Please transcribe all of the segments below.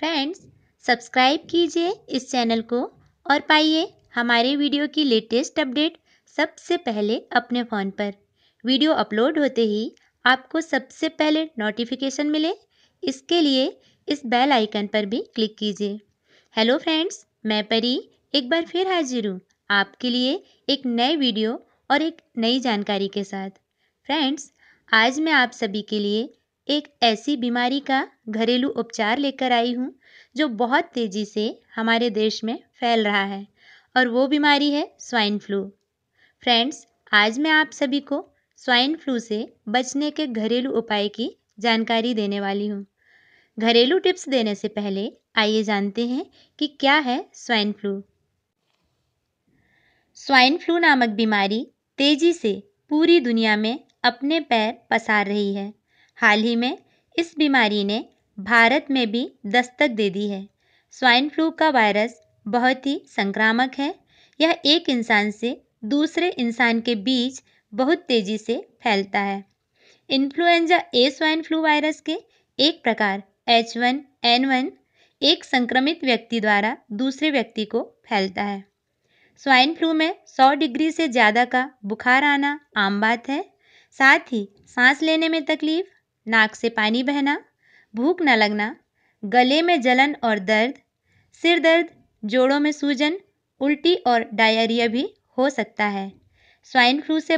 Friends subscribe कीजिए इस channel को और पाइए हमारे वीडियो की लेटेस्ट अपडेट सबसे पहले अपने फ़ोन पर वीडियो अपलोड होते ही आपको सबसे पहले नोटिफिकेशन मिले इसके लिए इस बेल आइकन पर भी क्लिक कीजिए हेलो फ्रेंड्स मैं परी एक बार फिर हाजिर हूँ आपके लिए एक नए वीडियो और एक नई जानकारी के साथ फ्रेंड्स आज मैं आप सभी के लिए एक ऐसी बीमारी का घरेलू उपचार लेकर आई हूँ जो बहुत तेज़ी से हमारे देश में फैल रहा है और वो बीमारी है स्वाइन फ्लू फ्रेंड्स आज मैं आप सभी को स्वाइन फ्लू से बचने के घरेलू उपाय की जानकारी देने वाली हूँ घरेलू टिप्स देने से पहले आइए जानते हैं कि क्या है स्वाइन फ्लू स्वाइन फ्लू नामक बीमारी तेज़ी से पूरी दुनिया में अपने पैर पसार रही है हाल ही में इस बीमारी ने भारत में भी दस्तक दे दी है स्वाइन फ्लू का वायरस बहुत ही संक्रामक है यह एक इंसान से दूसरे इंसान के बीच बहुत तेज़ी से फैलता है influenza A swine flu virus के एक प्रकार एच वन एन वन एक संक्रमित व्यक्ति द्वारा दूसरे व्यक्ति को फैलता है स्वाइन फ्लू में 100 डिग्री से ज़्यादा का बुखार आना आम बात है साथ ही सांस लेने में तकलीफ नाक से पानी बहना भूख न लगना गले में जलन और दर्द सिर दर्द जोड़ों में सूजन उल्टी और डायरिया भी हो सकता है स्वाइन फ्लू से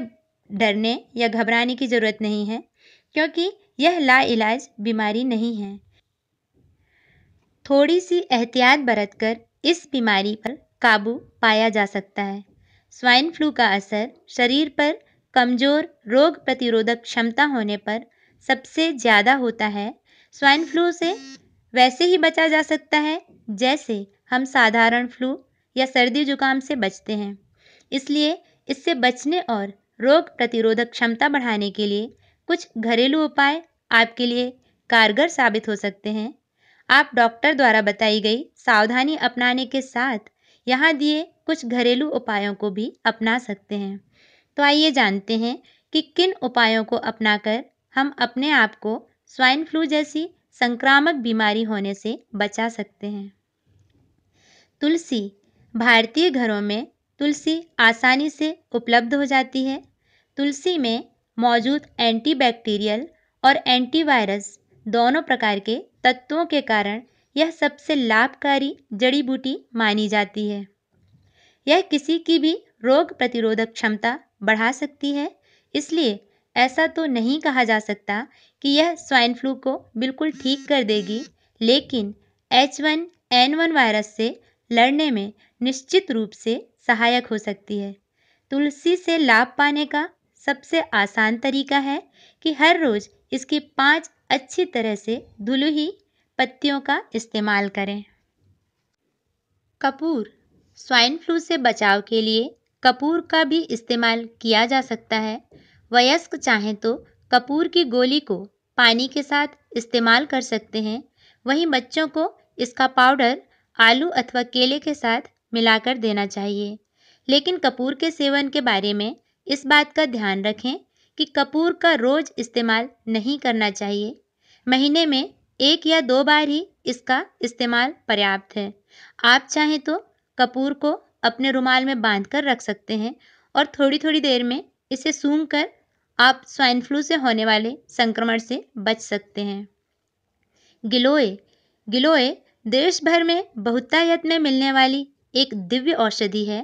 डरने या घबराने की ज़रूरत नहीं है क्योंकि यह लाइलाज बीमारी नहीं है थोड़ी सी एहतियात बरतकर इस बीमारी पर काबू पाया जा सकता है स्वाइन फ्लू का असर शरीर पर कमज़ोर रोग प्रतिरोधक क्षमता होने पर सबसे ज़्यादा होता है स्वाइन फ्लू से वैसे ही बचा जा सकता है जैसे हम साधारण फ्लू या सर्दी जुकाम से बचते हैं इसलिए इससे बचने और रोग प्रतिरोधक क्षमता बढ़ाने के लिए कुछ घरेलू उपाय आपके लिए कारगर साबित हो सकते हैं आप डॉक्टर द्वारा बताई गई सावधानी अपनाने के साथ यहाँ दिए कुछ घरेलू उपायों को भी अपना सकते हैं तो आइए जानते हैं कि किन उपायों को अपनाकर हम अपने आप को स्वाइन फ्लू जैसी संक्रामक बीमारी होने से बचा सकते हैं तुलसी भारतीय घरों में तुलसी आसानी से उपलब्ध हो जाती है तुलसी में मौजूद एंटीबैक्टीरियल और एंटीवायरस दोनों प्रकार के तत्वों के कारण यह सबसे लाभकारी जड़ी बूटी मानी जाती है यह किसी की भी रोग प्रतिरोधक क्षमता बढ़ा सकती है इसलिए ऐसा तो नहीं कहा जा सकता कि यह स्वाइन फ्लू को बिल्कुल ठीक कर देगी लेकिन H one N one virus से लड़ने में निश्चित रूप से सहायक हो सकती है तुलसी से लाभ पाने का सबसे आसान तरीका है कि हर रोज़ इसकी पाँच अच्छी तरह से ही पत्तियों का इस्तेमाल करें कपूर स्वाइन फ्लू से बचाव के लिए कपूर का भी इस्तेमाल किया जा सकता है वयस्क चाहें तो कपूर की गोली को पानी के साथ इस्तेमाल कर सकते हैं वहीं बच्चों को इसका पाउडर आलू अथवा केले के साथ मिलाकर देना चाहिए लेकिन कपूर के सेवन के बारे में इस बात का ध्यान रखें कि कपूर का रोज़ इस्तेमाल नहीं करना चाहिए महीने में एक या दो बार ही इसका इस्तेमाल पर्याप्त है आप चाहें तो कपूर को अपने रुमाल में बांध कर रख सकते हैं और थोड़ी थोड़ी देर में इसे सूंघ कर आप स्वाइन फ्लू से होने वाले संक्रमण से बच सकते हैं गिलोय गिलोय देश भर में बहुतायत में मिलने वाली एक दिव्य औषधि है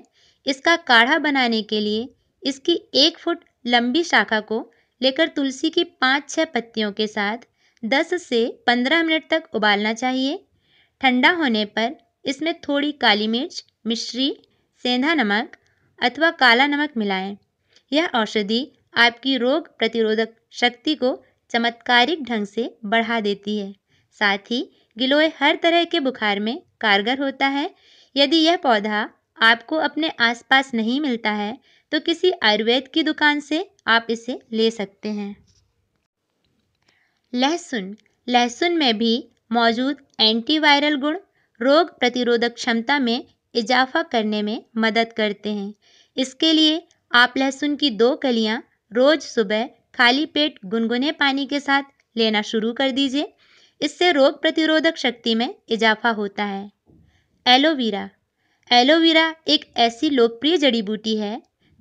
इसका काढ़ा बनाने के लिए इसकी एक फुट लंबी शाखा को लेकर तुलसी की पाँच छः पत्तियों के साथ दस से पंद्रह मिनट तक उबालना चाहिए ठंडा होने पर इसमें थोड़ी काली मिर्च मिश्री सेंधा नमक अथवा काला नमक मिलाएं। यह औषधि आपकी रोग प्रतिरोधक शक्ति को चमत्कारिक ढंग से बढ़ा देती है साथ ही गिलोय हर तरह के बुखार में कारगर होता है यदि यह पौधा आपको अपने आसपास नहीं मिलता है तो किसी आयुर्वेद की दुकान से आप इसे ले सकते हैं लहसुन लहसुन में भी मौजूद एंटीवायरल गुण रोग प्रतिरोधक क्षमता में इजाफा करने में मदद करते हैं इसके लिए आप लहसुन की दो कलियां रोज़ सुबह खाली पेट गुनगुने पानी के साथ लेना शुरू कर दीजिए इससे रोग प्रतिरोधक शक्ति में इजाफा होता है एलोवेरा एलोवेरा एक ऐसी लोकप्रिय जड़ी बूटी है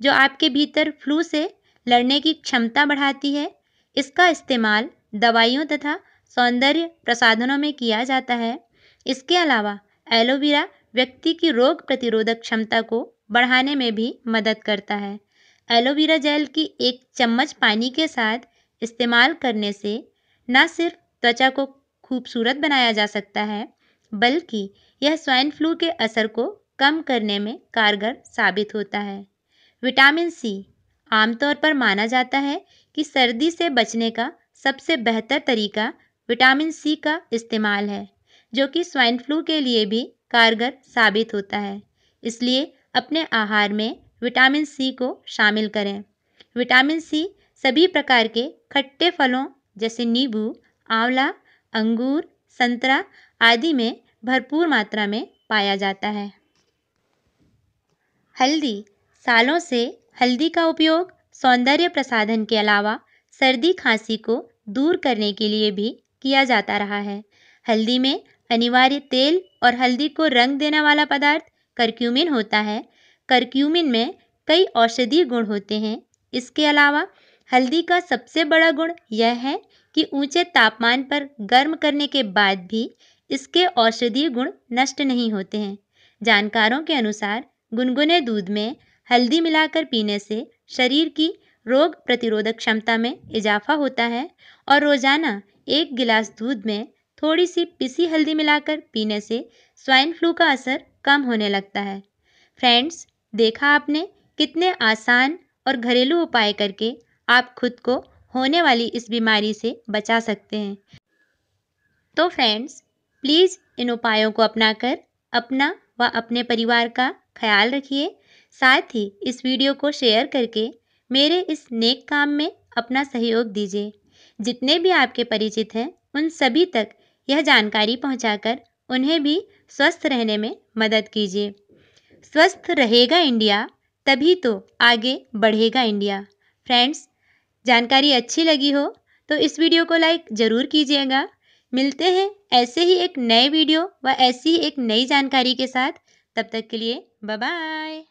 जो आपके भीतर फ्लू से लड़ने की क्षमता बढ़ाती है इसका इस्तेमाल दवाइयों तथा सौंदर्य प्रसाधनों में किया जाता है इसके अलावा एलोवेरा व्यक्ति की रोग प्रतिरोधक क्षमता को बढ़ाने में भी मदद करता है एलोवेरा जेल की एक चम्मच पानी के साथ इस्तेमाल करने से न सिर्फ त्वचा को खूबसूरत बनाया जा सकता है बल्कि यह स्वाइन फ्लू के असर को कम करने में कारगर साबित होता है विटामिन सी आमतौर पर माना जाता है कि सर्दी से बचने का सबसे बेहतर तरीका विटामिन सी का इस्तेमाल है जो कि स्वाइन फ्लू के लिए भी कारगर साबित होता है इसलिए अपने आहार में विटामिन सी को शामिल करें विटामिन सी सभी प्रकार के खट्टे फलों जैसे नींबू आंवला अंगूर संतरा आदि में भरपूर मात्रा में पाया जाता है हल्दी सालों से हल्दी का उपयोग सौंदर्य प्रसाधन के अलावा सर्दी खांसी को दूर करने के लिए भी किया जाता रहा है हल्दी में अनिवार्य तेल और हल्दी को रंग देने वाला पदार्थ करक्यूमिन होता है करक्यूमिन में कई औषधीय गुण होते हैं इसके अलावा हल्दी का सबसे बड़ा गुण यह है कि ऊंचे तापमान पर गर्म करने के बाद भी इसके औषधीय गुण नष्ट नहीं होते हैं जानकारों के अनुसार गुनगुने दूध में हल्दी मिलाकर पीने से शरीर की रोग प्रतिरोधक क्षमता में इजाफा होता है और रोज़ाना एक गिलास दूध में थोड़ी सी पिसी हल्दी मिलाकर पीने से स्वाइन फ्लू का असर कम होने लगता है फ्रेंड्स देखा आपने कितने आसान और घरेलू उपाय करके आप खुद को होने वाली इस बीमारी से बचा सकते हैं तो फ्रेंड्स प्लीज़ इन उपायों को अपनाकर अपना व अपने परिवार का ख्याल रखिए साथ ही इस वीडियो को शेयर करके मेरे इस नेक काम में अपना सहयोग दीजिए जितने भी आपके परिचित हैं उन सभी तक यह जानकारी पहुंचाकर उन्हें भी स्वस्थ रहने में मदद कीजिए स्वस्थ रहेगा इंडिया तभी तो आगे बढ़ेगा इंडिया फ्रेंड्स जानकारी अच्छी लगी हो तो इस वीडियो को लाइक ज़रूर कीजिएगा मिलते हैं ऐसे ही एक नए वीडियो व ऐसी ही एक नई जानकारी के साथ तब तक के लिए बाय